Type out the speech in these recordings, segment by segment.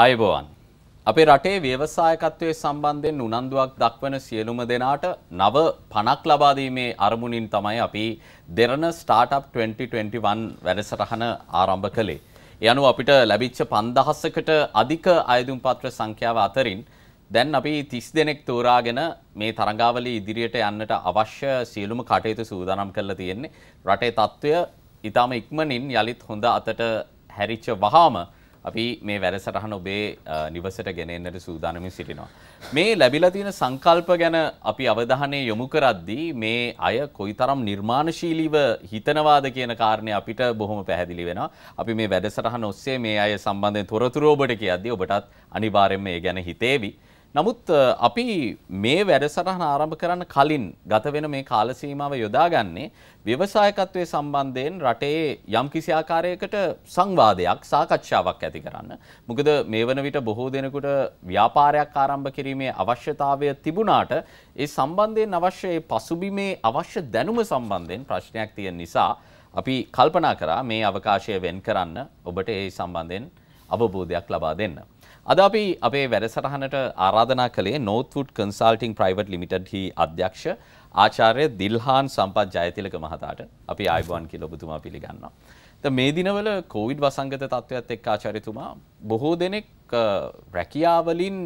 අයබෝවන්. අපේ රටේ ව්‍යවසායකත්වය සම්බන්ධයෙන් උනන්දුවක් දක්වන සියලුම දෙනාට නව පණක් ලබාදීමේ අරමුණින් තමයි අපි දෙරන ස්ටාටප් 2021 වැඩසටහන ආරම්භ කළේ. යනු අපිට ලැබිච්ච පන්දහස්සකට අධික අයදුම් පත්‍ර සංඛ්‍යාව අතරින් දැන් අපි තිස් දෙනෙක් තෝරාගෙන මේ තරඟාවලි ඉදිරියට යන්නට අවශ්‍ය සියලුම කටයුතු සූදානම් කරලා තියෙන්නේ. රටේ තත්ත්වය ඉතාම ඉක්මනින් යලිත් හොඳ අතට හැරිච්ච වහාම අපි මේ වැඩසටහන ඔබේ නිවසට ගෙනෙන්නට සූදානමින් සිටිනවා. මේ ලැබිලා තියෙන සංකල්ප ගැන අපි අවධානය යොමු කරද්දී මේ අය කොයිතරම් නිර්මාණශීලීව හිතනවාද කියන කාරණේ අපිට බොහොම පැහැදිලි වෙනවා. අපි මේ වැඩසටහන ඔස්සේ මේ අය සම්බන්ධයෙන් තොරතුරු ඔබට කියද්දී ඔබටත් අනිවාර්යයෙන්ම ඒ ගැන හිතේවි. නමුත් අපි මේ වැඩසටහන ආරම්භ කරන්න කලින් ගත වෙන මේ කාල සීමාව යොදාගන්නේ ව්‍යවසායකත්වයේ සම්බන්ධයෙන් රටේ යම්කිසි ආකාරයකට සංවාදයක් සාකච්ඡාවක් ඇති කරන්න. මොකද මේ වන විට බොහෝ දෙනෙකුට ව්‍යාපාරයක් ආරම්භ කිරීමේ අවශ්‍යතාවය තිබුණාට ඒ සම්බන්ධයෙන් අවශ්‍ය ඒ පසුබිමේ අවශ්‍ය දැනුම සම්බන්ධයෙන් ප්‍රශ්නයක් තියෙන නිසා අපි කල්පනා කරා මේ අවකාශය වෙන් කරන්න ඔබට ඒ සම්බන්ධයෙන් අවබෝධයක් ලබා දෙන්න. අද අපි අපේ වැඩසටහනට ආරාධනා කළේ නෝත්වුඩ් කන්සල්ටිං ප්‍රයිවට් ලිමිටඩ් හි අධ්‍යක්ෂ ආචාර්ය දිල්හාන් සම්පත් ජයතිලක මහතාට අපි ආයුබෝවන් කියලා ඔබතුමා පිළිගන්නවා. ද මේ දිනවල කොවිඩ් වසංගත තත්ත්වයක් එක්ක ආචාර්යතුමා බොහෝ දෙනෙක් රැකියාවලින්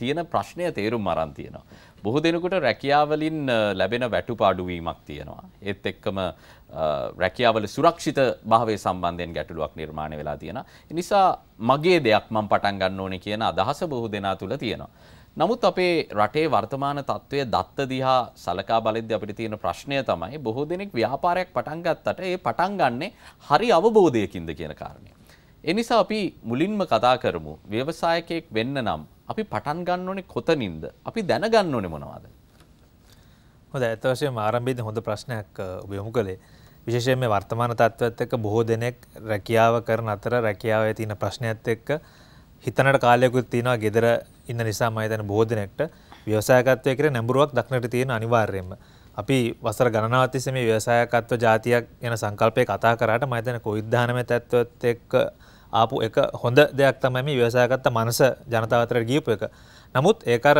තියෙන ප්‍රශ්නය තේරුම් අරන් තියෙනවා. බොහෝ දෙනෙකුට රැකියාවලින් ලැබෙන වැටුපාඩුවීමක් තියෙනවා. ඒත් එක්කම රැකියාවල සුරක්ෂිත භාවය සම්බන්ධයෙන් ගැටලුවක් නිර්මාණය වෙලා තියෙන. නිසා මගේ දෙයක් මම පටන් ගන්න ඕනේ කියන අදහස බොහෝ දෙනා තුළ තියෙනවා. නමුත් අපේ රටේ වර්තමාන තත්ත්වය දත්ත දිහා සලකා බලද්දී අපිට තියෙන ප්‍රශ්නය තමයි බොහෝ දෙනෙක් ව්‍යාපාරයක් පටන් ගත්තට ඒ පටන් ගන්නෙ හරි අවබෝධයකින්ද කියන කාරණය. ඒ නිසා අපි මුලින්ම කතා කරමු ව්‍යවසායකයෙක් වෙන්න නම් අපි පටන් ගන්න ඕනේ කොතනින්ද? අපි දැනගන්න ඕනේ මොනවද? හොඳයි, අතවශ්‍යම ආරම්භයේදී හොඳ ප්‍රශ්නයක් ඔබ යොමු කළේ. විශේෂයෙන් මේ වර්තමාන තත්ත්වත් එක්ක බොහෝ දෙනෙක් රැකියාව කරන අතර රැකියාවේ තියෙන ප්‍රශ්නයත් එක්ක හිතනට කාලයකුත් තියෙනවා ගෙදර ඉන්න නිසා මම හිතන්නේ බොහෝ දෙනෙක්ට ව්‍යවසායකත්වයේ කියන නැඹුරුවක් දක්නට තියෙන අනිවාර්යයෙන්ම. අපි වසර ගණනාවක් තිස්සේ මේ ව්‍යවසායකත්ව જાතියක් යන සංකල්පය කතා කරාට මම හිතන්නේ කොවිඩ් 19 තත්ත්වත් එක්ක ආපු එක හොඳ දෙයක් තමයි මේ ව්‍යවසායකත්ව මනස ජනතාව අතර ගියපු එක. නමුත් ඒක අර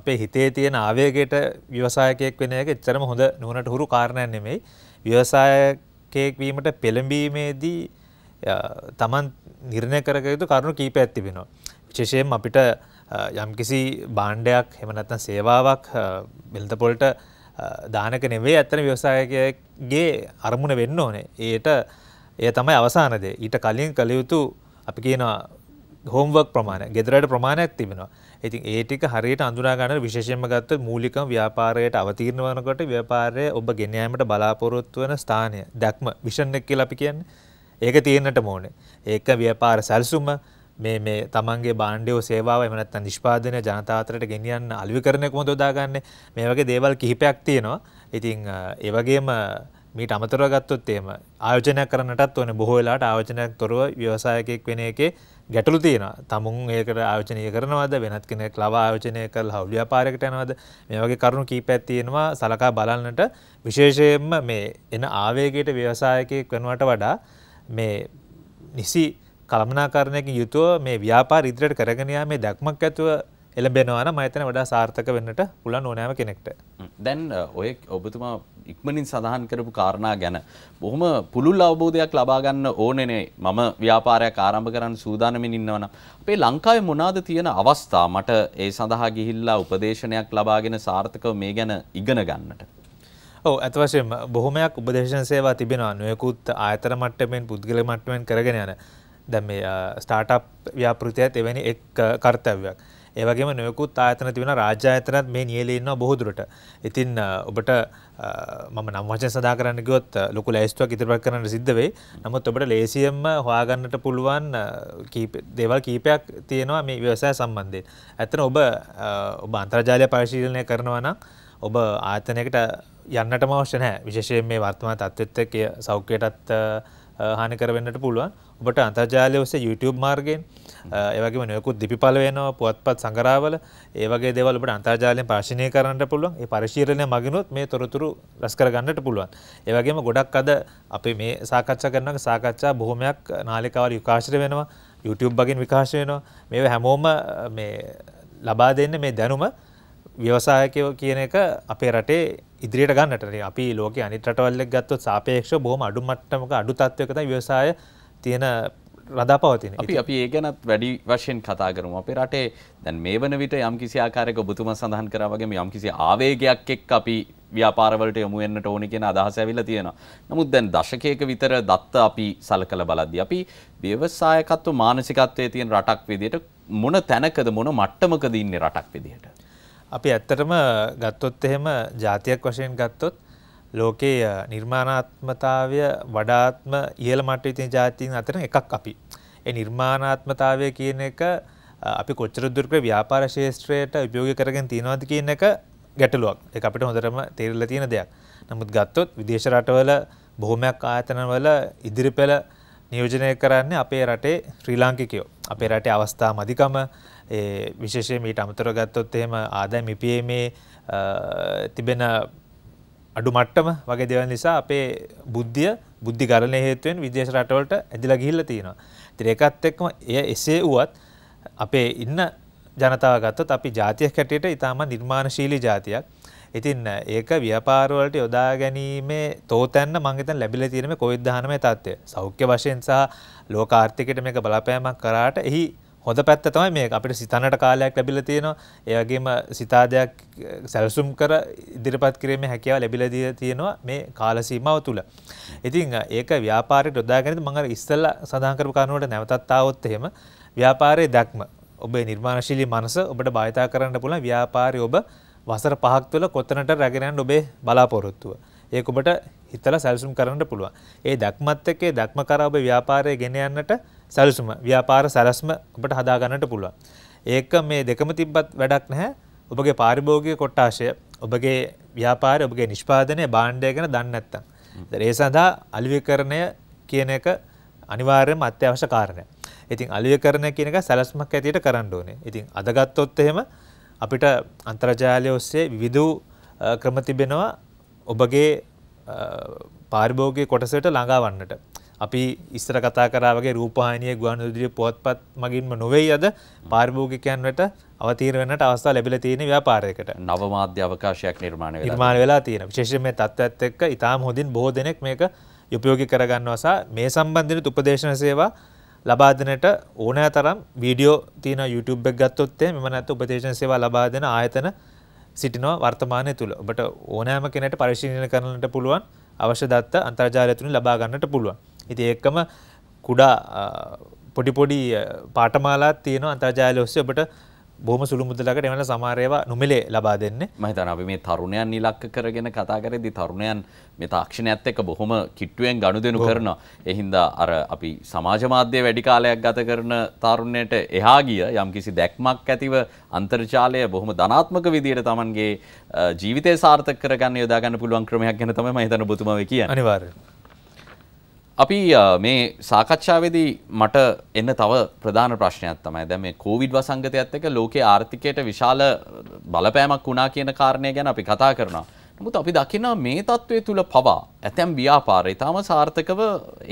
අපේ හිතේ තියෙන ආවේගයට ව්‍යවසායකයෙක් වෙන එක එච්චරම හොඳ නුවණට හුරු කාරණයක් නෙමෙයි. ව්‍යවසායකයෙක් වීමට පෙළඹීමේදී තමන් නිර්ණය කරක යුතු කරුණු කීපයක් තිබෙනවා. විශේෂයෙන් අපිට යම්කිසි බාණ්ඩයක් එහෙම නැත්නම් සේවාවක් වෙළඳපොළට දානක නෙවෙයි ඇත්තන ව්‍යවසායකගේ අරමුණ වෙන්න ඕනේ. ඒට එය තමයි අවසාන දේ. ඊට කලින් කළ යුතු අපි කියනවා හෝම්වර්ක් ප්‍රමාණය, ගෙදරට ප්‍රමාණයක් තිබෙනවා. ඉතින් ඒ ටික හරියට අඳුනා ගන්න විශේෂයෙන්ම ගත්තොත් මූලිකම ව්‍යාපාරයට අවතීර්ණ වෙනකොට ව්‍යාපාරය ඔබ ගෙන යාමට බලාපොරොත්තු වෙන ස්ථානය දැක්ම විෂන් එක කියලා අපි කියන්නේ ඒක තියෙන්නට ඕනේ ඒක ව්‍යාපාර සැලසුම මේ මේ තමන්ගේ බාණ්ඩයෝ සේවාව එහෙම නැත්නම් නිෂ්පාදනය ජනතාව අතරට ගෙනියන්න අලුවි කරන කොහොමද උදාගන්නේ මේ වගේ දේවල් කිහිපයක් තියෙනවා ඉතින් ඒ වගේම මීට අමතරව ගත්තොත් එහෙම ආයෝජනයක් කරන්නටත් ඕනේ බොහෝ වෙලාවට ආයෝජනයක් තොරව ව්‍යවසායකයෙක් වෙන එකේ ගැටලු තියෙනවා. තමුන් ඒකට ආයෝජනය කරනවද වෙනත් කෙනෙක් ලවා ආයෝජනය කරලා හවුල් ව්‍යාපාරයකට යනවද මේ වගේ කරුණු කීපයක් තියෙනවා සලකා බලන්නට විශේෂයෙන්ම මේ එන ආවේගයට ව්‍යවසායකයෙක් වෙනවට වඩා මේ නිසි කළමනාකරණයකින් යුතුව මේ ව්‍යාපාර ඉදිරියට කරගෙන යාමේ දැක්මක් ඇතුව එළඹෙනවා නම් මම හිතන්නේ වඩා සාර්ථක වෙන්නට පුළුවන් ඕනෑම කෙනෙක්ට. දැන් ඔය ඔබතුමා ඉක්මනින් සඳහන් කරපු කාරණා ගැන බොහොම පුළුල් අවබෝධයක් ලබා ගන්න ඕනේනේ මම ව්‍යාපාරයක් ආරම්භ කරන්න සූදානමින් ඉන්නවනම් අපේ ලංකාවේ මොනවාද තියෙන අවස්ථා මට ඒ සඳහා ගිහිල්ලා උපදේශනයක් ලබාගෙන සාර්ථකව මේ ගැන ඉගෙන ගන්නට ඔව් අතවශයෙන් බොහොමයක් උපදේශන සේවා තිබෙනවා නොයෙකුත් ආයතන මට්ටමින් පුද්ගල මට්ටමින් කරගෙන යන දැන් මේ ස්ටාර්ට්අප් ව්‍යාපෘතියත් එවැනි එක් කර්තව්‍යයක් ඒ වගේම නොයෙකුත් ආයතන තිබෙන රාජ්‍ය ආයතනත් මේ නියලේ ඉන්නවා බොහෝ දුරට. ඉතින් ඔබට මම නම් වචන සඳහන් කරන්න ගියොත් ලොකු ලෑස්තුවක් ඉදිරිපත් කරන්න සිද්ධ වෙයි. නමුත් ඔබට ලේසියෙන්ම හොයාගන්නට පුළුවන් කීප දේවල් කීපයක් තියෙනවා මේ ව්‍යවසාය සම්බන්ධයෙන්. ඇත්තට ඔබ ඔබ අන්තර්ජාලය පරිශීලනය කරනවා නම් ඔබ ආයතනයකට යන්නටම අවශ්‍ය නැහැ. විශේෂයෙන් මේ වර්තමාන තත්ත්වෙත් එක්ක සෞඛ්‍යයටත් හානිකරවෙන්නට පුළුවන් ඔබට අන්තර්ජාලය ඔස්සේ YouTube මාර්ගයෙන් ඒවගේ නොයකුත් දිපිපල වෙනවා පුවත්පත් සංගරාවල ඒවගේ දේවල් ඔබට අන්තර්ජාලයෙන් පාර්ශනය කරන්නට පුළුවන් ඒ පරිශීලනය මගිනුත් මේ තොරතුරු රැස් කරගන්නට පුළුවන් ඒ වගේම ගොඩක් අද අපි මේ සාකච්ඡා කරනවා සාකච්ඡා බොහොමයක් නාලිකාවල විකාශය වෙනවා YouTube බගින් විකාශය වෙනවා මේව හැමෝම මේ ලබා දෙන්න මේ දැනුම ව්‍යවසායකයෝ කියන එක අපේ රටේ ඉදිරියට ගන්නට අපි ලෝක අනිත් රටවල්ලෙක් ගත්තොත් සාපේක්ෂ බොහොම අඩු මට්ටමක අඩු තත්වයක තමයි ව්‍යවසාය තියෙන රදා පවතින අපි අපි ඒ ගැනත් වැඩි වශයෙන් කතා කරමු අපේ රටේ දැන් මේ වන විට යම් කිසි ආකාරයක ඔබතුමා සඳහන් කරා වගේම යම් කිසි ආවේගයක් එක්ක අපි ව්‍යාපාරවලට යොමු වෙන්නට ඕනි කියන අදහස ඇවිල්ලා තියෙනවා. නමුත් දැන් දශකයක විතර දත්ත අපි සලකලා බලද්දී අපි ව්‍යවසායකත්ව මානසිකත්වයේ තියෙන රටක් විදිහට මොන තැනකද මොන මට්ටමකද ඉන්නේ රටක් විදිහට? අපි ඇත්තටම ගත්තොත් එහෙම ජාතියක් වශයෙන් ගත්තොත් ලෝකයේ නිර්මාණාත්මතාවය වඩාත්ම ඉහළ මට්ටමේ තියෙන ජාතීන් අතර එකක් අපි. ඒ නිර්මාණාත්මතාවය කියන එක අපි කොච්චර දුරට ව්‍යාපාර ශේෂ්ත්‍රයට උපයෝගී කරගෙන තියනවද කියන එක ගැටලුවක්. ඒක අපිට හොඳටම තේරිලා තියෙන දෙයක්. නමුත් ගත්තොත් විදේශ රටවල බොහොමයක් ආයතනවල ඉදිරිපෙළ නියෝජනය කරන්නේ අපේ රටේ ශ්‍රී ලාංකිකයෝ. අපේ රටේ අවස්ථා මදිකම ඒ විශේෂයෙන් ඊට අමතරව ගත්තොත් එහෙම ආදායම් ඉපීමේ තිබෙන අඩු මට්ටම වගේ දේවල් නිසා අපේ බුද්ධිය බුද්ධි ගලණය හේතුවෙන් විදේශ රටවලට ඇදිලා ගිහිල්ලා තියෙනවා. ඉතින් ඒකත් එක්කම එය එසේ වුවත් අපේ ඉන්න ජනතාව ගත්තොත් අපි ජාතියක් හැටියට ඉතාම නිර්මාණශීලී ජාතියක්. ඉතින් ඒක ව්‍යාපාරවලට යොදා ගැනීමේ තෝතැන්න මං හිතන ලැබිලා තියෙන මේ කොවිඩ් 19 තත්ත්වය. සෞඛ්‍ය වශයෙන් සහ ලෝක ආර්ථිකයට මේක බලපෑමක් කරාට එහි හොඳ පැත්ත තමයි මේ අපිට සිතනට කාලයක් ලැබිලා තියෙනවා. ඒ වගේම සිතාදයක් සැලසුම් කර ඉදිරිපත් කිරීමේ හැකියාව ලැබිලා තියෙනවා මේ කාල සීමාව තුළ. ඉතින් ඒක ව්‍යාපාරයට යොදාගෙන මම අර ඉස්සෙල්ලා සඳහන් කරපු කාරණාවට නැවතත් ආවොත් එහෙම ව්‍යාපාරයේ දැක්ම ඔබේ නිර්මාණශීලී මනස ඔබට භාවිතා කරන්න පුළුවන් ව්‍යාපාරයේ ඔබ වසර 5ක් තුළ කොතනට රැගෙන යන්න ඔබේ බලාපොරොත්තුව. ඒක ඔබට හිතලා සැලසුම් කරන්න පුළුවන්. ඒ දැක්මත් එක්ක ඒ දැක්ම කරා ඔබ ව්‍යාපාරය ගෙන යන්නට සැලසුම ව්‍යාපාර සැලැස්ම ඔබට හදා ගන්නට පුළුවන්. ඒක මේ දෙකම තිබ්බත් වැඩක් නැහැ. ඔබගේ පාරිභෝගික කොට්ටාශය ඔබගේ ව්‍යාපාරය ඔබගේ නිෂ්පාදනය භාණ්ඩය ගැන දන්නේ නැත්තම්. ඒ සඳහා අලුයකරණය කියන එක අනිවාර්යයෙන්ම අත්‍යවශ්‍ය කාරණයක්. ඉතින් අලුයකරණය කියන එක සැලැස්මක් ඇතියට කරන්න ඕනේ. ඉතින් අද ගත්තොත් එහෙම අපිට අන්තර්ජාලය ඔස්සේ විවිධ ක්‍රම තිබෙනවා ඔබගේ පාර්භෝගය කොටසට ළඟාවන්නට. අපි ඉස්සර කතා කරාවගේ රූපහානිය ගුවන් විදුලිය පුවත්පත් මගින්ම නොවෙයි අද පාර්භෝගිකයන්ට අවතීර වෙනට අවස්ථා ලැබිලා තියෙන ව්‍යාපාරයකට. නව මාධ්‍ය අවකාශයක් නිර්මාණය නිර්මාණය වෙලා තියෙන. විශේෂයෙන් මේ තත්ත්වයත් එක්ක ඊටාම් හොඳින් බොහෝ දෙනෙක් මේක යොපයෝගී කරගන්නවා සහ මේ සම්බන්ධිත උපදේශන සේවා ලබා දෙනට ඕනෑ තරම් වීඩියෝ තියෙන YouTube එක ගත්තොත් එහෙම නැත්නම් උපදේශන සේවා ලබා දෙන ආයතන සිටිනවා වර්තමානය තුළ ඔබට ඕනෑම කෙනට පරිශීලන කරනට පුළුවන් අවශ්‍ය දත්ත අන්තර්ජාලය තුළින් ලබා ගන්නට පුළුවන්. ඉති ඒකම කුඩා පොඩිපොඩි පාටමාලාත් තියෙන අන්තර්ජාලය ඔස්සේ ඔබට බොහම සුළු මුදලකට එවන සමාරයවා නොමිලේ ලබා දෙන්න මහිතන අපි මේ තරුණයන් නිලක්ක කරගෙන කතා කරදි තරුණයන් මේ තාක්ෂණයත් එක්ක බොහොම කිට්ටුවෙන් ගණු දෙනු කරනවා. එහින්දා අර අපි සමාජ මාධ්‍ය වැඩි කාලයක් ගත කරන තරුණයට එහා ගිය යම්කිසි දැක්මක් ඇතිව අන්තර්ජාලය බොහොම ධනාත්මක විදියට Tamanගේ ජීවිතය සාර්ථක කරගන්න යොදා ගන්න පුළුවන් ක්‍රමයක් ගැන තමයි මම හිතන්නේ ඔබතුමා කිය අනිවාර්යෙන් අපි මේ සාකච්ඡාවේදී මට එන්න තව ප්‍රධාන ප්‍රශ්නයක් තමයි දැන් මේ කොවිඩ් වසංගතයත් එක්ක ලෝකයේ ආර්ථිකයට විශාල බලපෑමක් වුණා කියන කාරණය ගැන අපි කතා කරනවා. නමුත් අපි දකිනවා මේ தત્ත්වය තුල පවා ඇතැම් ව්‍යාපාර ඊටම සාර්ථකව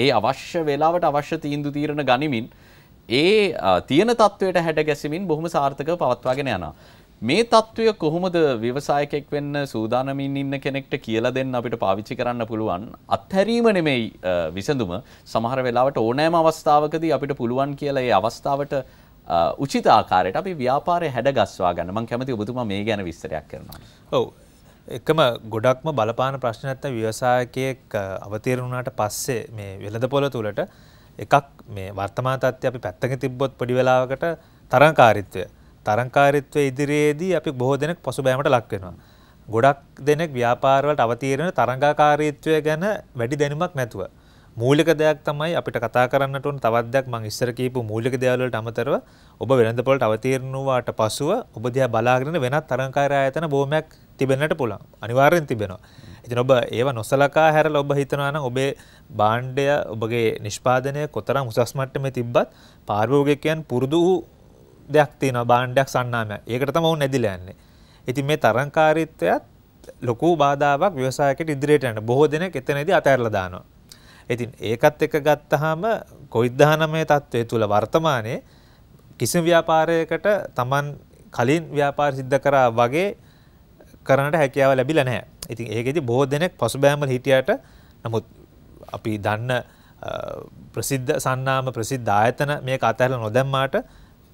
ඒ අවශ්‍ය වේලාවට අවශ්‍ය තීන්දුව తీරන ගනිමින් ඒ තියෙන தત્ත්වයට හැඩ ගැසෙමින් බොහොම සාර්ථකව පවත්වාගෙන යනවා. මේ తত্ত্বය කොහොමද ව්‍යවසායකෙක් වෙන්න සූදානමින් ඉන්න කෙනෙක්ට කියලා දෙන්න අපිට පාවිච්චි කරන්න පුළුවන් අත්හැරීම නෙමෙයි විසඳුම සමහර වෙලාවට ඕනෑම අවස්ථාවකදී අපිට පුළුවන් කියලා ඒ අවස්ථාවට උචිත ආකාරයට අපි ව්‍යාපාරය හැඩගස්වා ගන්න මම කැමති ඔබතුමා මේ ගැන විස්තරයක් කරනවා. ඔව්. එකම ගොඩක්ම බලපාන ප්‍රශ්න නැත්තම් ව්‍යවසායකයෙක් අවතීර්ණ වුණාට පස්සේ මේ වෙළඳපොළ තුලට එකක් මේ වර්තමාන තත්ත්වය අපි පැත්තක තිබ්බොත් පොඩි වෙලාවකට තරංකාරීත්වය තරංකාරීත්වය ඉදිරියේදී අපි බොහෝ දෙනෙක් පසුබෑමට ලක් වෙනවා. ගොඩක් දෙනෙක් ව්‍යාපාරවලට අවතීර්ණ තරංගාකාරීත්වය ගැන වැඩි දැනුමක් නැතුව. මූලික දෙයක් තමයි අපිට කතා කරන්නට උන් තවත් දෙයක් මම ඉස්සර කියපු මූලික දේවල් වලට අමතරව ඔබ වෙළඳපොළට අවතීර්ණ වුණාට පසුව ඔබ දිහා බලාගෙන වෙනත් තරංකාරී ආයතන බොහොමයක් තිබෙන්නට පුළුවන්. අනිවාර්යෙන් තිබෙනවා. ඉතින් ඔබ ඒව නොසලකා හැරලා ඔබ හිතනවා නම් ඔබේ භාණ්ඩය ඔබගේ නිෂ්පාදනය කොතරම් උසස් මට්ටමේ තිබ්බත් පාරිභෝගිකයන් පුරුදු වූ දෙයක් තියෙනවා භාණ්ඩයක් සන්නාමයක්. ඒකට තමයි ඔවුන් නැදිලා යන්නේ. ඉතින් මේ තරංකාරීත්වයත් ලොකු බාධාවක් ව්‍යවසායකට ඉදිරියට යන බොහෝ දෙනෙක් එතනදී අතහැරලා දානවා. ඉතින් ඒකත් එක්ක ගත්තාම කොවිඩ්-19 තත්ත්වය තුල වර්තමානයේ කිසිම ව්‍යාපාරයකට Taman කලින් ව්‍යාපාර සිද්ධ කරා වගේ කරන්නට හැකියාව ලැබිලා නැහැ. ඉතින් ඒකෙදි බොහෝ දෙනෙක් පසුබෑමල හිටියට නමුත් අපි දන්න ප්‍රසිද්ධ සන්නාම ප්‍රසිද්ධ ආයතන මේක අතහැරලා නොදැම්මාට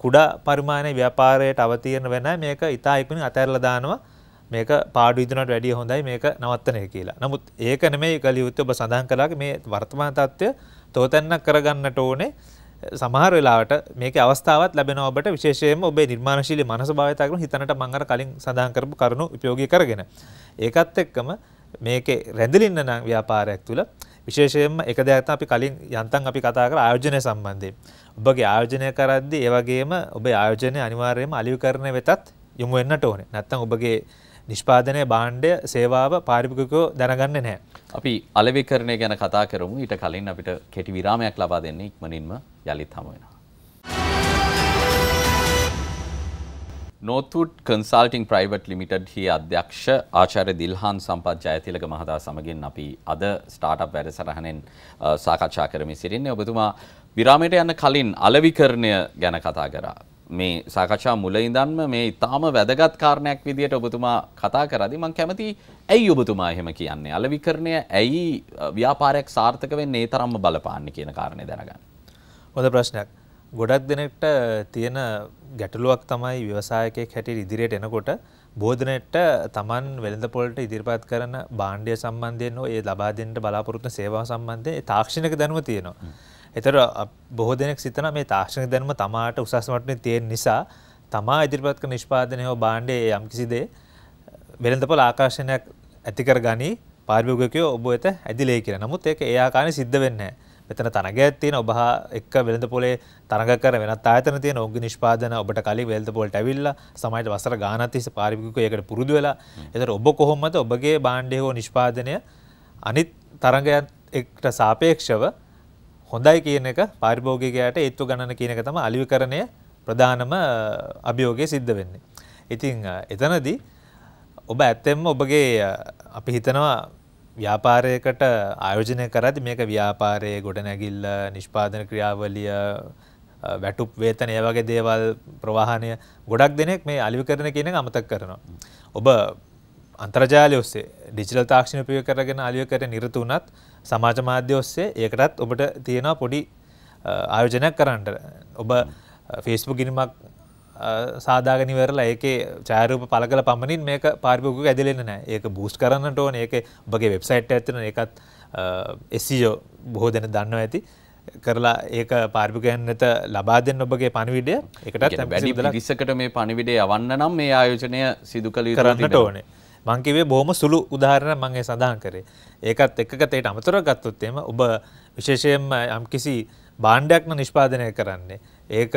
කුඩා පරිමාණයේ ව්‍යාපාරයට අවතීර්ණ වෙන මේක ඉතා ඉක්මනින් අතහැරලා දානවා මේක පාඩු ඉදනට වැඩිය හොඳයි මේක නවත්තන එක කියලා. නමුත් ඒක නෙමෙයි කලියුත් ඔබ සඳහන් කළා මේ වර්තමාන තත්ත්වය තෝතැන්නක් කරගන්නට ඕනේ. සමහර වෙලාවට මේක අවස්ථාවත් ලැබෙනවා ඔබට විශේෂයෙන්ම ඔබේ නිර්මාණශීලී මනස භාවිත කරගෙන හිතනට මම අර කලින් සඳහන් කරපු කරුණු ප්‍රයෝගික කරගෙන ඒකත් එක්කම මේකේ රැඳිලින්න නම් ව්‍යාපාරයක් තුළ විශේෂයෙන්ම එක දෙයක් අපි කලින් යන්තම් අපි කතා කර ආයෝජනය සම්බන්ධයෙන්. ඔබගේ ආයෝජනය කරද්දී ඒ වගේම ඔබේ ආයෝජනය අනිවාර්යයෙන්ම අලියුකරණය වෙතත් යොමු වෙන්නට ඕනේ. නැත්තම් ඔබගේ නිෂ්පාදනය භාණ්ඩය සේවාව පාරිභෝගිකයෝ දැනගන්නේ නැහැ. අපි අලෙවිකරණය ගැන කතා කරමු. ඊට කලින් අපිට කෙටි විරාමයක් ලබා දෙන්න ඉක්මනින්ම යලිත් හමු වෙනවා. නෝතුට් කන්සල්ටිං ප්‍රයිවට් ලිමිටඩ් හි අධ්‍යක්ෂ ආචාර්ය දිල්හාන් සම්පත් ජයතිලක මහතා සමගින් අපි අද ස්ටාර්ට්අප් වැඩසටහනෙන් සාකච්ඡා කරමින් සිටින්නේ ඔබතුමා විරාමයට යන්න කලින් අලවිකරණය ගැන කතා කරා මේ සාකච්ඡා මුල ඉඳන්ම මේ ඉතාම වැදගත් කාරණයක් විදියට ඔබතුමා කතා කරද්දී මම කැමති ඇයි ඔබතුමා එහෙම කියන්නේ අලවිකරණය ඇයි ව්‍යාපාරයක් සාර්ථක වෙන්නේ ඒ තරම්ම බලපාන්නේ කියන කාරණේ දැනගන්න. හොඳ ප්‍රශ්නයක්. ගොඩක් දෙනෙක්ට තියෙන ගැටලුවක් තමයි ව්‍යවසායකයෙක් හැටියට ඉදිරියට එනකොට බෝධනයට තමන් වෙළඳ පොලට ඉදිරිපත් කරන බාණ්ඩය සම්බන්ධයෙන් ඒ ලබා දෙන්නට බලාපොරොත්තු සේවා සම්බන්ධයෙන් තාක්ෂණික දැනුම තියෙනවා. ඒතර බොහෝ දෙනෙක් සිතන මේ තාක්ෂණික දැනුම තමාට උසස් මට්ටමේ තියෙන නිසා තමා ඉදිරිපත් කරන නිෂ්පාදනය හෝ බාණ්ඩයේ යම් කිසි දේ වෙළඳපොළ ආකර්ෂණයක් ඇති කරගනි පාරිභෝගිකයෝ ඔබ වෙත ඇදිලේ කියලා. නමුත් ඒක ඒ ආකාරයෙන් සිද්ධ වෙන්නේ නැහැ. මෙතන තනගයක් තියෙන ඔබ එක්ක වෙළඳ පොලේ තරඟ කර වෙනත් ආයතන තියෙන ඔවුන්ගේ නිෂ්පාදන ඔබට කලින් වෙළඳ පොලට ඇවිල්ලා සමහරට වසර ගාණක් තිස්සේ පාරිභෝගිකයෝ ඒකට පුරුදු වෙලා ඒතර ඔබ කොහොමද ඔබගේ භාණ්ඩය හෝ නිෂ්පාදනය අනිත් තරඟයන් එක්ට සාපේක්ෂව හොඳයි කියන එක පාරිභෝගිකයාට ඒත්තු ගණන කියන එක තමයි අලිවිකරණය ප්‍රධානම අභියෝගය සිද්ධ වෙන්නේ. ඉතින් එතනදී ඔබ ඇත්තෙන්ම ඔබගේ අපි හිතනවා ව්‍යාපාරයකට ආයෝජනය කරදි මේක ව්‍යාපාරයේ ගොඩනැගිල්ල නිෂ්පාදන ක්‍රියාවලිය වැටුප් වේතන ඒ වගේ දේවල් ප්‍රවාහනය ගොඩක් දෙනෙක් මේ අලිවිකරණ කියන එක අමතක කරනවා. ඔබ අන්තර්ජාලය ඔස්සේ ඩිජිටල් තාක්ෂණ උපයෝග කරගෙන අලිවිකරණ නිරත වුණත් සමාජ මාධ්‍ය ඔස්සේ ඒකටත් ඔබට තියෙනවා පොඩි ආයෝජනයක් කරන්නට. ඔබ ෆේස්බුක් ගිණුමක් සාදාගනිවරල ඒක චාරූප පලකල පමණින් මේක පාරිපුක ඇදිලෙන නෑ ඒක බූස්් කරන්නට ඕන ඒක බගේ වෙබ්සයිට් ඇතින එකත් එසිෝ e බොහෝ දෙන දන්න ඇති කරලා ඒක පාර්පිකයන්නත ලබා දෙන්න ඔබගේ පණවිඩය එකට වැඩි ලිස්සකට මේ පණවිඩේ අවන්න නම් මේ ආයෝජනය සිදු කළ කරන්නට ඕනේ මංකිවේ බොහොම සුළු උදාහරණ මගේ සඳහන් කරේ ඒකත් එකක තේට අමතර ගත්තොත්තේම ඔබ විශේෂයෙන් යම්කිසි බාණ්ඩයක්න නිෂ්පාදනය කරන්නේ ඒක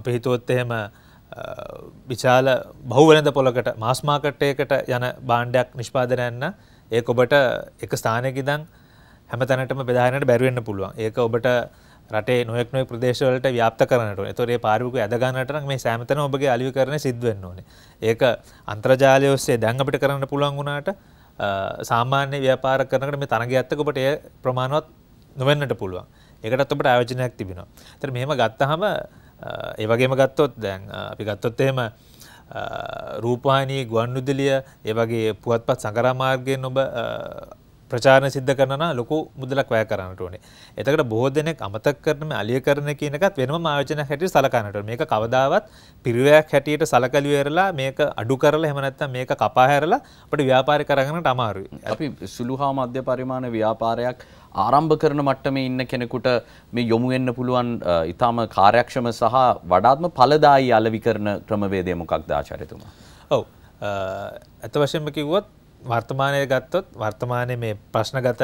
අපි හිතුවොත් එහෙම විශාල බහුවලඳ පොලකට මාස් මාකට්ටයකට යන බාණ්ඩයක් නිෂ්පාදනයන්න ඒක ඔබට එක ස්ථානයකිදන් හැම තැනටම බෙදාහනට බැරිවෙන්න පුළුවන් ඒක ඔබට රටේ නොයෙක් නොයෙක් ප්‍රදේශවලට ව්‍යාප්ත කරනට ඕනේ. ඒතොර ඒ පාරිභෝගික ඇදගන්නට නම් මේ සෑමතන ඔබගේ අලෙවිකරණය සිද්ධ වෙන්න ඕනේ. ඒක අන්තර්ජාලය ඔස්සේ දැන් අපිට කරන්න පුළුවන් වුණාට සාමාන්‍ය ව්‍යාපාර කරනකොට මේ තරගයත් එක්ක ඔබට ඒ ප්‍රමාණවත් නොවෙන්නට පුළුවන්. ඒකටත් ඔබට ආයෝජනයක් තිබෙනවා. ඒතර මෙහෙම ගත්තාම ඒ වගේම ගත්තොත් දැන් අපි ගත්තොත් එහෙම රූපවාහිනී ගුවන්විදුලිය ඒ වගේ පුවත්පත් සංගරාමාර්ගයෙන් ඔබ ප්‍රචාරණ සිද්ධ කරන ලොකු මුදලක් වැය කරන්නට ඕනේ. එතකට බොහෝ දෙනෙක් අමතක කරන අලිය කරන කියන එකත් වෙනම ආයෝජනයක් හැටියට සලකන්නට ඕනේ. මේක කවදාවත් පිරිවැයක් හැටියට සලකලිවරලා මේක අඩු කරලා එහෙම නැත්නම් මේක කපා හැරලා අපිට ව්‍යාපාරය කරගන්නට අමාරුයි. අපි සුළු හා මධ්‍ය පරිමාණ ව්‍යාපාරයක් ආරම්භ කරන මට්ටමේ ඉන්න කෙනෙකුට මේ යොමු වෙන්න පුළුවන් ඊටාම කාර්යක්ෂම සහ වඩාත්ම ඵලදායී අලවිකරණ ක්‍රමවේදය මොකක්ද ආචාර්යතුමා? ඔව්. අත වශයෙන්ම කිව්වොත් වර්තමානය ගත්තොත් වර්තමානය මේ ප්‍රශ්නගත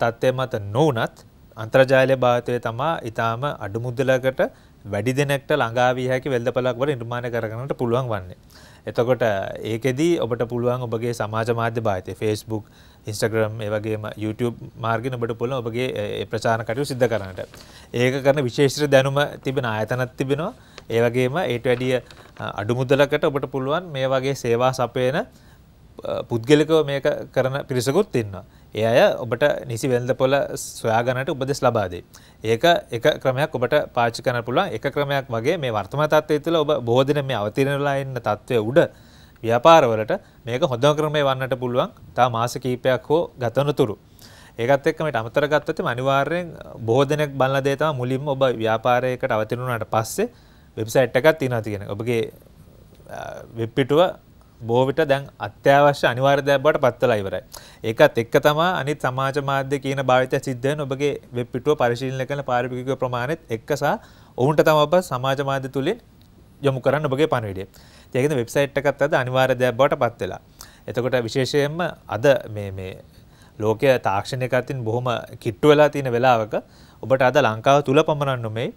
තත්ත්වය මත නොවනත් අන්ත්‍රජාලය භාතය තමා ඉතාම අඩුමුදලකට වැඩි දෙනෙක්ට ළඟාවී හැකි වෙල්ද පලක්වට නිර්මාණ කරගන්නට පුළුවන් වන්නේ. එතකොට ඒකෙදී ඔබට පුළුවන් ඔබගේ සමාජ මාධ්‍ය භාතය ෆස්බුක් ඉන්ස්ටග්‍රම් ඒවගේ YouTube මාර්ගෙන ඔබට පුල ඔබගේ ප්‍රචාන කටයු සිද්ධ කරන්නට. ඒක කරන විශේෂත්‍ර දැනුම තිබෙන ආයතනත් තිබෙනවා ඒවගේම ඒට වැඩිය අඩුමුදලකට ඔබට පුළුවන් මේ වගේ සේවා සපයන පුද්ගලිකව මේක කරන පිරිසකුත් ඉන්නවා. ඒ අය ඔබට නිසි වෙළඳ පොළ සොයාගන්නට උපදෙස් ලබා දෙයි. ඒක එක ක්‍රමයක් ඔබට පාවිච්චි කරන්න පුළුවන්. එක ක්‍රමයක් වගේ මේ වර්තමාන තත්ත්වය තුළ ඔබ බොහෝ දින මේ අවතීර්ණ වෙලා ඉන්න තත්ත්වයේ උඩ ව්‍යාපාරවලට මේක හොඳම ක්‍රමය වන්නට පුළුවන්. තව මාස කිහිපයක් හෝ ගතනතුරු. ඒකත් එක්ක මේට අමතර ගත්තොත් අනිවාර්යෙන් බොහෝ දෙනෙක් බලන දේ තමයි මුලින්ම ඔබ ව්‍යාපාරයකට අවතීර්ණ වුණාට පස්සේ වෙබ්සයිට් එකක් තියෙනවා කියන එක. ඔබගේ වෙබ් පිටුව බෝවිට දැන් අත්‍යවශ්‍ය අනිවාර්ය දෙයක් බවට පත් වෙලා ඉවරයි. ඒකත් එක්ක තමයි අනිත් සමාජ මාධ්‍ය කියන භාවිතය සිද්ධ වෙන ඔබගේ වෙබ් පිටුව පරිශීලනය කරන පාරිභෝගික ප්‍රමාණෙත් එක්ක සහ ඔවුන්ට තම ඔබ සමාජ මාධ්‍ය තුලින් යොමු කරන්න ඔබගේ පණිවිඩය. ඒ කියන්නේ වෙබ්සයිට් එකත් අද අනිවාර්ය දෙයක් බවට පත් වෙලා. එතකොට විශේෂයෙන්ම අද මේ මේ ලෝකයේ තාක්ෂණයක අතින් බොහොම කිට්ටු වෙලා තියෙන වෙලාවක ඔබට අද ලංකාව තුල පමණක් නෙමෙයි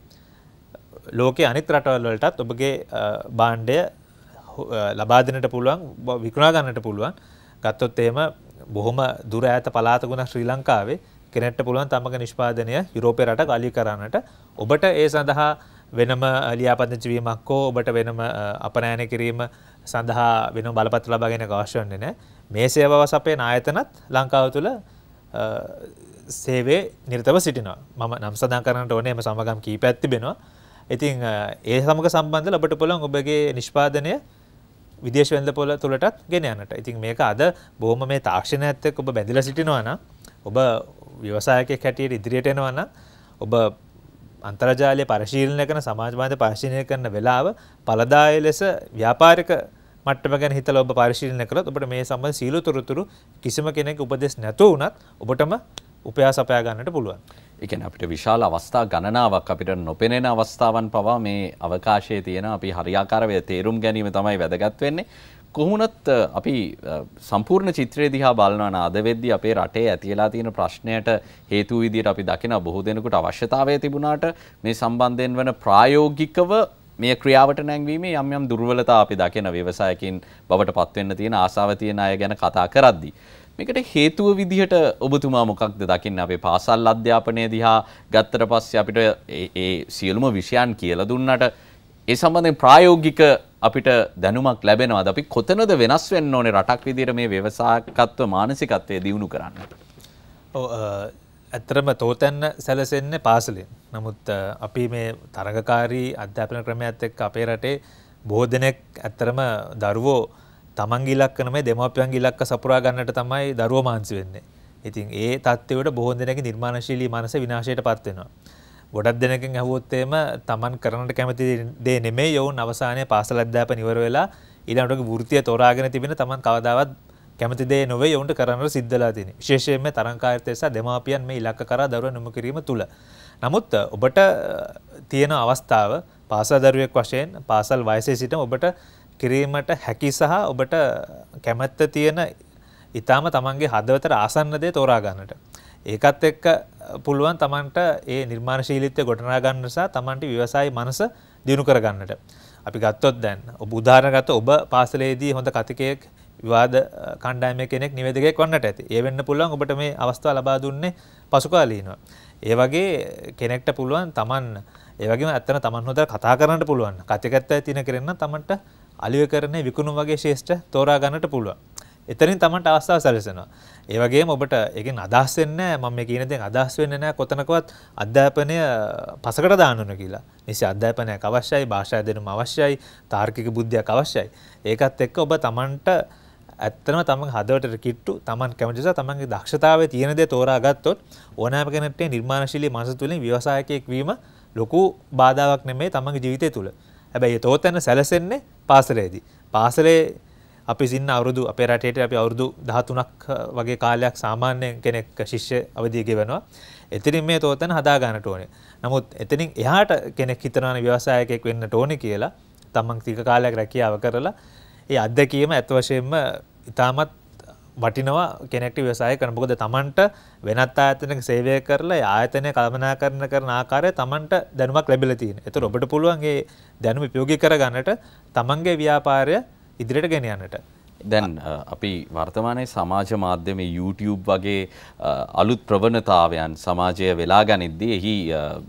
ලෝකයේ අනිත් රටවල් වලටත් ඔබගේ භාණ්ඩය ලබාදනට පුළුවන් විකුණාගන්නට පුළුවන් ගත්තොත් එම බොහොම දුර ඇත පලාතගුණ ශ්‍රී ලංකාවේ කෙනෙට පුළුවන් තමක නිෂ්පාදනය යුරෝපය රට ගලි කරන්නට ඔබට ඒ සඳහා වෙනම ලියාපදංචිවීමක්කෝ ඔබට වෙනම අපනෑන කිරීම සඳහා වෙන බලපත් ලබාගෙන ගවශ්‍යන්නේ නෑ මේ සේවව සපේ නායතනත් ලංකාව තුළ සේවේ නිර්තව සිටිනවා මම නම් සදා කරන්නට ඕනේම සමගම් කී පැත්තිබෙනවා ඉතින් ඒ සමග සම්බන්ධ ලබට පුළන් ඔබගේ නිෂ්පාදනය විදේශ වෙළඳ පොළ තුළටත් ගෙන යනට. ඉතින් මේක අද බොහොම මේ තාක්ෂණයත් එක්ක ඔබ බැඳිලා සිටිනවා නම් ඔබ ව්‍යවසායකයෙක් හැටියට ඉදිරියට එනවා නම් ඔබ අන්තර්ජාලය පරිශීලනය කරන සමාජවාද පරිශීලනය කරන වෙලාව ඵලදායී ලෙස ව්‍යාපාරික මට්ටම ගැන හිතලා ඔබ පරිශීලනය කළොත් ඔබට මේ සම්බන්ධ සීල තොරතුරු කිසිම කෙනෙක් උපදෙස් නැතුව වුණත් ඔබටම උපයාස අපයා ගන්නට පුළුවන්. එකන අපිට විශාල අවස්ථා ගණනාවක් අපිට නොපෙනෙන අවස්ථාවන් පවා මේ අවකාශයේ තියෙන අපි හරියාකාරවය තේරුම් ගැනීම තමයි වැදගත් වෙන්නේ. කොහොමුණත් අපි සම්පූර්ණ චිත්‍රය දිහා බලනවා අද වෙද්දී අපේ රටේ ඇතිලා තියෙන ප්‍රශ්නයට හේතු විදිහට අපි දකින බොහෝ දෙනෙකුට අවශ්‍යතාවය තිබුණාට මේ සම්බන්ධයෙන් වෙන ප්‍රායෝගිකව මේ ක්‍රියාවට නැංවීමේ යම් යම් දුර්වලතා අපි දකින ව්‍යවසායකින් බවට පත්වෙන්න තියෙන ආසාව තියෙන අය ගැන කතා කරද්දි. මේකට හේතුව විදිහට ඔබතුමා මොකක්ද දකින්න අපේ පාසල් අධ්‍යාපනය දිහා ගත්තර පස්සේ අපිට ඒ සියලුම විෂයන් කියලා දුන්නට ඒ සම්බන්ධයෙන් ප්‍රායෝගික අපිට දැනුමක් ලැබෙනවද අපි කොතනද වෙනස් වෙන්න ඕනේ රටක් විදිහට මේ ව්‍යවසායකත්ව මානසිකත්වය දියුණු කරන්න? ඇත්තරම තෝතැන්න සැලසෙන්නේ පාසලෙන්. නමුත් අපි මේ තරගකාරී අධ්‍යාපන ක්‍රමයත් එක්ක අපේ රටේ බොහෝ දෙනෙක් ඇත්තරම දරුවෝ තමන්ගේ ඉලක්ක නෙමෙයි දෙමාපියන්ගේ ඉලක්ක සපුරා ගන්නට තමයි දරුවෝ මහන්සි වෙන්නේ. ඉතින් ඒ තත්ත්වයට බොහෝ දෙනෙක්ගේ නිර්මාණශීලී මනස විනාශයටපත් වෙනවා. ගොඩක් දෙනකින් ඇහුවොත් එම තමන් කරන්නට කැමති දේ නෙමෙයි යෝන් අවසානයේ පාසල අධ්‍යාපන ඉවර වෙලා ඊළඟට වෘත්තිය තෝරාගෙන තිබෙන තමන් කවදාවත් කැමති දේ නොවේ ඔවුන්ට කරන්නට සිද්ධලා තියෙන. විශේෂයෙන්ම තරංකායර්ථය සහ දෙමාපියන් මේ ඉලක්ක කරා දරුවන් යොමු කිරීම තුල. නමුත් ඔබට තියෙන අවස්ථාව පාසල් දරුවෙක් වශයෙන් පාසල් වයසේ සිට ඔබට කිරීමට හැකි සහ ඔබට කැමැත්ත තියෙන ඊටාම තමන්ගේ හදවතට ආසන්න දේ තෝරා ගන්නට. ඒකත් එක්ක පුළුවන් තමන්ට ඒ නිර්මාණශීලීත්වය ගොඩනගා ගන්න සහ තමන්ට විවසායී මනස දියුණු කර ගන්නට. අපි ගත්තොත් දැන් ඔබ උදාහරණ ගත්ත ඔබ පාසලේදී හොඳ කතිකයෙක් විවාද කණ්ඩායම කෙනෙක් නිවේදකයෙක් වන්නට ඇති. ඒ වෙන්න පුළුවන් ඔබට මේ අවස්ථාව ලබා දුන්නේ පසුකාලීනව. ඒ වගේ කෙනෙක්ට පුළුවන් Taman ඒ වගේම ඇත්තන Taman හොදලා කතා කරන්නට පුළුවන්. කතිකත්වය තියෙන කෙනෙක් Tamanට අලිවකරණය විකුණුම් වගේ ශේෂ්ඨ තෝරා ගන්නට පුළුවන්. එතනින් තමන්ට අවස්ථාව සැලසෙනවා. ඒ වගේම ඔබට එකෙන් අදහස් වෙන්නේ නැහැ මම මේ කියන දේෙන් අදහස් වෙන්නේ නැහැ කොතනකවත් අධ්‍යාපනය පසකට දාන්න ඕන කියලා. නිසි අධ්‍යාපනයක් අවශ්‍යයි, භාෂා දැනුම අවශ්‍යයි, තාර්කික බුද්ධියක් අවශ්‍යයි. ඒකත් එක්ක ඔබ තමන්ට ඇත්තම තමන් හදවටට කිට්ටු තමන් කැමතිසා තමන්ගේ දක්ෂතාවය තියෙන දේ තෝරා ගත්තොත් ඕනෑම කෙනෙක්ට නිර්මාණශීලී මනස තුලින් ව්‍යවසායකයෙක් වීම ලොකු බාධාවක් නෙමෙයි තමන්ගේ ජීවිතය තුල. හැබැයි ඒ තෝතැන සැලසෙන්නේ පාසලේදී. පාසලේ අපි සින්න අවුරුදු අපේ රටේට අපි අවුරුදු 13ක් වගේ කාලයක් සාමාන්‍ය කෙනෙක් ශිෂ්‍ය අවධිය ගෙවනවා. එතනින් මේ තෝතැන හදා ගන්නට ඕනේ. නමුත් එතනින් එහාට කෙනෙක් හිතනවානේ ව්‍යවසායකයෙක් වෙන්නට ඕනේ කියලා තමන් තික කාලයක් රැකියාව කරලා ඒ අත්දැකීම ඇත් වශයෙන්ම ඉතාමත් වටිනවා කෙනෙක්ට ව්‍යවසාය කරන මොකද තමන්ට වෙනත් ආයතනයක සේවය කරලා ආයතනය කළමනාකරණ කරන ආකාරය තමන්ට දැනුමක් ලැබිලා තියෙන. ඒතර ඔබට පුළුවන් ඒ දැනුම ප්‍රයෝගික කරගන්නට තමන්ගේ ව්‍යාපාරය ඉදිරියට ගෙන යන්නට. දැන් අපි වර්තමානයේ සමාජ මාධ්‍ය මේ YouTube වගේ අලුත් ප්‍රවණතාවයන් සමාජය වෙලා ගනිද්දී එහි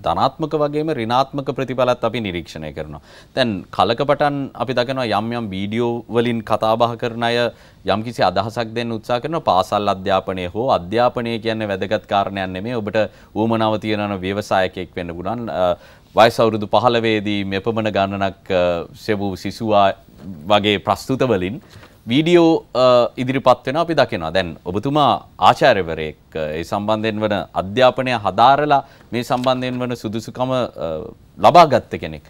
ධනාත්මක වගේම ඍණාත්මක ප්‍රතිඵලත් අපි නිරීක්ෂණය කරනවා. දැන් කලක පටන් අපි දකිනවා යම් යම් වීඩියෝ වලින් කතා බහ කරන අය යම්කිසි අදහසක් දෙන්න උත්සාහ කරන පාසල් අධ්‍යාපනය හෝ අධ්‍යාපනය කියන්නේ වැදගත් කාරණයක් නෙමෙයි. ඔබට ඌමනාව තියනන ව්‍යවසායකයෙක් වෙන්න පුළුවන්. වයස අවුරුදු 15 දී මෙපමණ ගණනක් සෙවූ සිසුවා වගේ ප්‍රස්තුත වලින් වීඩියෝ ඉදිරිපත් වෙන අපි දකිනවා දැන් ඔබතුමා ආචාර්යවරයෙක් ඒ සම්බන්ධයෙන් වන අධ්‍යාපනය හදාරලා මේ සම්බන්ධයෙන් වන සුදුසුකම ලබා ගත්ත කෙනෙක්.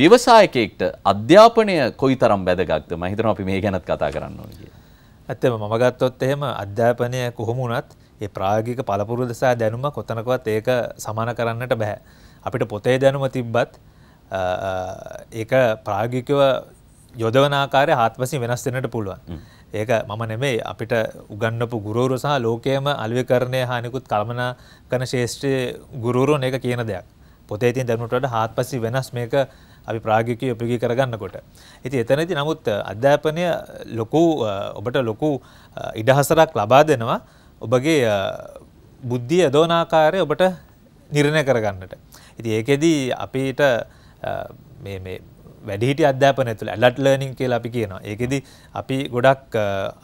ව්‍යවසායකෙක්ට අධ්‍යාපනය කොයි තරම් වැදගත්ද මම හිතනවා අපි මේ ගැනත් කතා කරන්න ඕනේ කියලා. ඇත්තම මම ගත්තොත් එහෙම අධ්‍යාපනය කොහොම වුණත් ඒ ප්‍රායෝගික පළපුරුදු සහ දැනුම කොතනකවත් ඒක සමාන කරන්නට බෑ. අපිට පොතේ දැනුම තිබ්බත් ඒක ප්‍රායෝගිකව යොදවනාකාරය හත්වසින් වෙනස් වෙනට පුළුවන්. ඒක මම නෙමේ අපිට උගන්නපු ගුරුවරු සහ ලෝකයේම අල්විකරණය හා අනිකුත් කල්පනා කරන ශේෂ්ඨයේ ගුරුවරුන් ඒක කියන දෙයක්. පොතේ තියෙන දැනුමට වඩා හත්පසින් වෙනස් මේක අපි ප්‍රායෝගිකව ප්‍රගී කරගන්නකොට. ඉතින් එතනදී නමුත් අධ්‍යාපනය ලොකු ඔබට ලොකු ඉඩහසරක් ලබා දෙනවා. ඔබගේ බුද්ධිය දෝනාකාරය ඔබට නිර්ණය කරගන්නට. ඉතින් ඒකෙදී අපිට මේ වැඩිහිට අධ්‍යාපන තුළ ඇලට් ලර්නිින් කියල අපි කියනවා ඒකෙද අපි ගොඩක්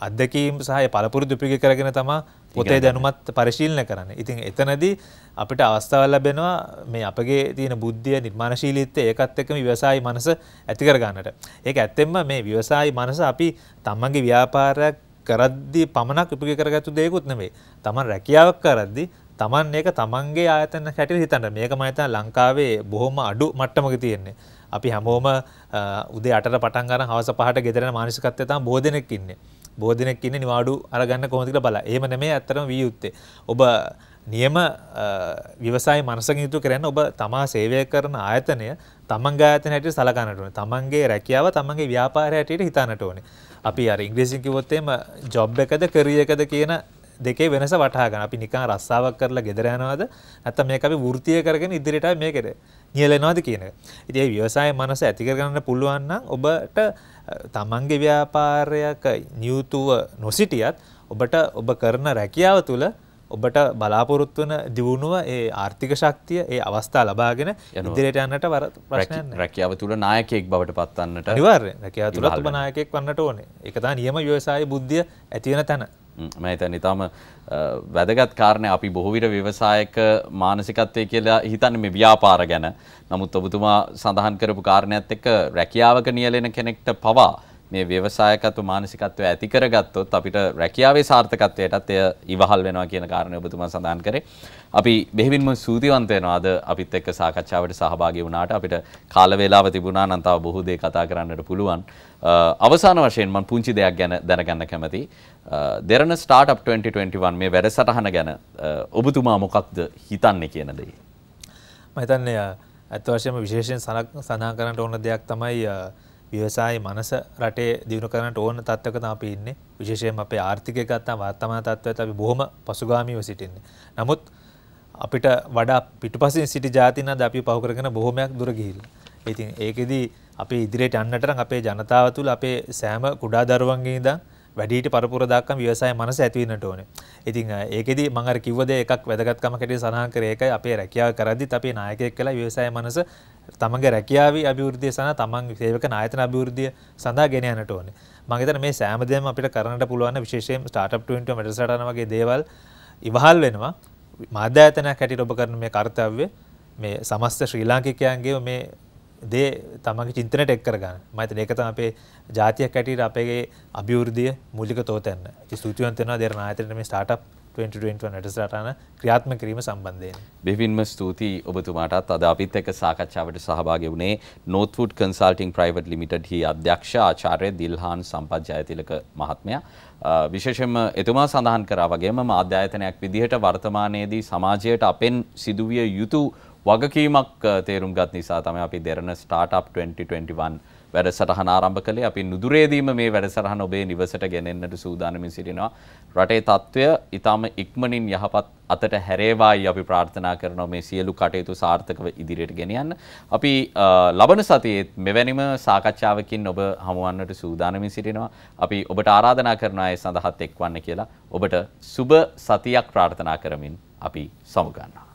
අදකීම් සහය පලපුරුදු පිග කරගෙන තමා පොතේ දැනුමත් පරිශීලන කරන්න ඉතින් එතනදී අපිට අවස්ථාවල් ලැබෙනවා මේ අපගේ තියෙන බුද්ධිය නිර්මාණශීලිත්තය ඒකත් එක්කම ව්‍යවසායි මනස ඇතිකරගන්නට ඒක ඇත්තෙම මේ ව්‍යවසායි මනස අපි තමන්ගේ ව්‍යාපාරයක් කරද්දි පමණක් උපග කරගත්තු දෙයකුත් නෙවේ තමන් රැකියාවක් කරද්දි තමන් ඒක තමන්ගේ ආතන හැටිල් හිතන්න මේක මයිතන් ලංකාවේ බොහොම අඩු මට්ටමක තියෙන්නේ අපි හැමෝම උදේ අටට පටන් ගන්න හවස පහට ගෙදරන මානසිකත්වය තමයි බොහෝ දෙනෙක් ඉන්නේ. බොහෝ දෙනෙක් ඉන්නේ නිවාඩු අරගන්න කොහොමද කියලා බලලා. එහෙම නෙමෙයි ඇත්තටම විය යුත්තේ. ඔබ නියම විවසාය මනසකින් යුතු කරන්න ඔබ තමා සේවය කරන ආයතනය තමන්ගේ ආයතන හැටියට සලකන්නට ඕනේ. තමන්ගේ රැකියාව තමන්ගේ ව්‍යාපාරය හැටියට හිතන්නට ඕනේ. අපි අර ඉංග්‍රීසියෙන් කිව්වොත් එහෙම ජොබ් එකද කරියර් එකද කියන දෙකේ වෙනස වටහා ගන්න. අපි නිකන් රස්සාවක් කරලා ගෙදර යනවද? නැත්නම් මේක අපි වෘත්තිය කරගෙන ඉදිරියට මේකද? නියලෙනවාද කියන එක. ඉතින් ඒ ව්‍යවසාය මනස ඇති කරගන්න පුළුවන් නම් ඔබට තමන්ගේ ව්‍යාපාරයක නියුතුව නොසිටියත් ඔබට ඔබ කරන රැකියාව තුළ ඔබට බලාපොරොත්තු වන දියුණුව ඒ ආර්ථික ශක්තිය ඒ අවස්ථා ලබාගෙන ඉදිරියට යන්නට වර ප්‍රශ්න රැකියාව තුළ නායකයෙක් බවට පත්වන්නට අනිවාර්යයෙන් රැකියාව තුළ ඔබ නායකයෙක් වන්නට ඕනේ. ඒක තමයි නියම ව්‍යවසාය බුද්ධිය ඇති වෙන තැන. ම හිතන් ඉතාම වැදගත් කාරණය අපි බොහෝවිට ව්‍යවසායක මානසිකත්වය කියලා හිතන්න මේ ව්‍යාපාර ගැන නමුත් ඔබතුමා සඳහන් කරපු කාරණයක්ත් එක රැකියාවක නියලෙන කෙනෙක්ට පවා මේ ව්‍යවසායකත්ව මානසිකත්වය ඇති කරගත්තොත් අපිට රැකියාවේ සාර්ථකත්වයටත් එය ඉවහල් වෙනවා කියන කාරණය ඔබතුමා සඳහන් කරේ. අපි බෙහෙවින්ම සූතිවන්ත වෙනවා අද අපිත් එක්ක සාකච්ඡාවට සහභාගී වුණාට අපිට කාල වේලාව තිබුණා නම් තව බොහෝ දේ කතා කරන්නට පුළුවන්. අවසාන වශයෙන් මම පුංචි දෙයක් ගැන දැනගන්න කැමතියි. දෙරණ ස්ටාර්ට්අප් 2021 මේ වැඩසටහන ගැන ඔබතුමා මොකක්ද හිතන්නේ කියන දේ? මම හිතන්නේ ඇත්ත වශයෙන්ම විශේෂයෙන් සඳහන් කරන්න ඕන දෙයක් තමයි ව්‍යවසාය මනස රටේ දියුණු කරනට ඕන තත්වක තම අපි ඉන්නේ. විශේෂයෙන් අපේ ආර්ථිකය ගත්තාම වර්තමාන තත්ත්වයට අපි බොහොම පසුගාමීව සිටින්නේ. නමුත් අපිට වඩා පිටුපසින් සිටි ජාතින් අද අපි පහු කරගෙන බොහොමයක් දුර ගිහිල්ලා. ඉතින් ඒකෙදි අපි ඉදිරියට යන්නට නම් අපේ ජනතාව තුළ අපේ සෑම කුඩා දරුවන්ගේ ඉඳන් වැඩිහිටි පරපුර දක්වා ව්‍යවසාය මනස ඇති වෙන්නට ඕනේ. ඉතින් ඒකෙදි මම අර කිව්ව දේ එකක් වැදගත්කම කැටිය සඳහන් කරේ ඒකයි අපේ රැකියාව කරද්දිත් අපේ නායකයෙක් කියලා ව්‍යවසාය මනස තමන්ගේ රැකියාවේ අභිවෘද්ධිය සඳහා තමන් සේවක නායතන අභිවෘද්ධිය සඳහා ගෙන යන්නට ඕනේ. මම හිතන්නේ මේ සෑම දෙයක්ම අපිට කරන්නට පුළුවන් විශේෂයෙන් ස්ටාර්ට්අප් 20 වැඩසටහන වගේ දේවල් ඉවහල් වෙනවා. මාධ්‍ය ආයතනයක් හැටියට ඔබ කරන මේ කාර්යය මේ සමස්ත ශ්‍රී ලාංකිකයන්ගේ මේ දේ තමගේ චින්තනට එක් කරගන්න මත ඒක තම අපේ ජාතියක් ඇටට අපගේ අභිවෘද්ධිය මුලික තෝතැන්න ස්තුතිවන්තෙනවා දෙරන අතරන මේ ස්ටාටප් 2020ටසටන ක්‍රියාත්ම කිරීම සම්බන්ධයෙන්. බෙවින්ම ස්තුතියි ඔබතුමාටත් අද අපිත් එක සාකච්ඡාවට සහභාග වුණේ නෝත්ෆුඩ් කන්සල්ටිං ප්‍රයිවට් ලිමිටඩ් හි අධ්‍යක්ෂ ආචාර්ය දිල්හාන් සම්පත් ජයතිලක මහත්මයා. විශේෂම එතුමා සඳහන් කරා වගේම මාධ්‍යායතනයක් විදිහට වර්තමානයේදී සමාජයට අපෙන් සිදුවිය යුතු වගකීමක් තේරුම් ගත් නිසා තමයි අපි දෙරණ ස්ටාර්ට්අප් 2021 වැඩසටහන ආරම්භ කළේ. අපි නුදුරේදීම මේ වැඩසටහන ඔබේ නිවසට ගෙනෙන්නට සූදානමින් සිටිනවා. රටේ తত্ত্বය ඊටම ඉක්මනින් යහපත් අතට හැරේවායි අපි ප්‍රාර්ථනා කරනවා මේ සියලු කටයුතු සාර්ථකව ඉදිරියට ගෙනියන්න. අපි ලබන සතියේ මෙවැනිම සාකච්ඡාවකින් ඔබ හමුවන්නට සූදානමින් සිටිනවා. අපි ඔබට ආරාධනා කරනවා ඒ සඳහාත් එක්වන්න කියලා. ඔබට සුබ සතියක් ප්‍රාර්ථනා කරමින් අපි සමුගන්නවා.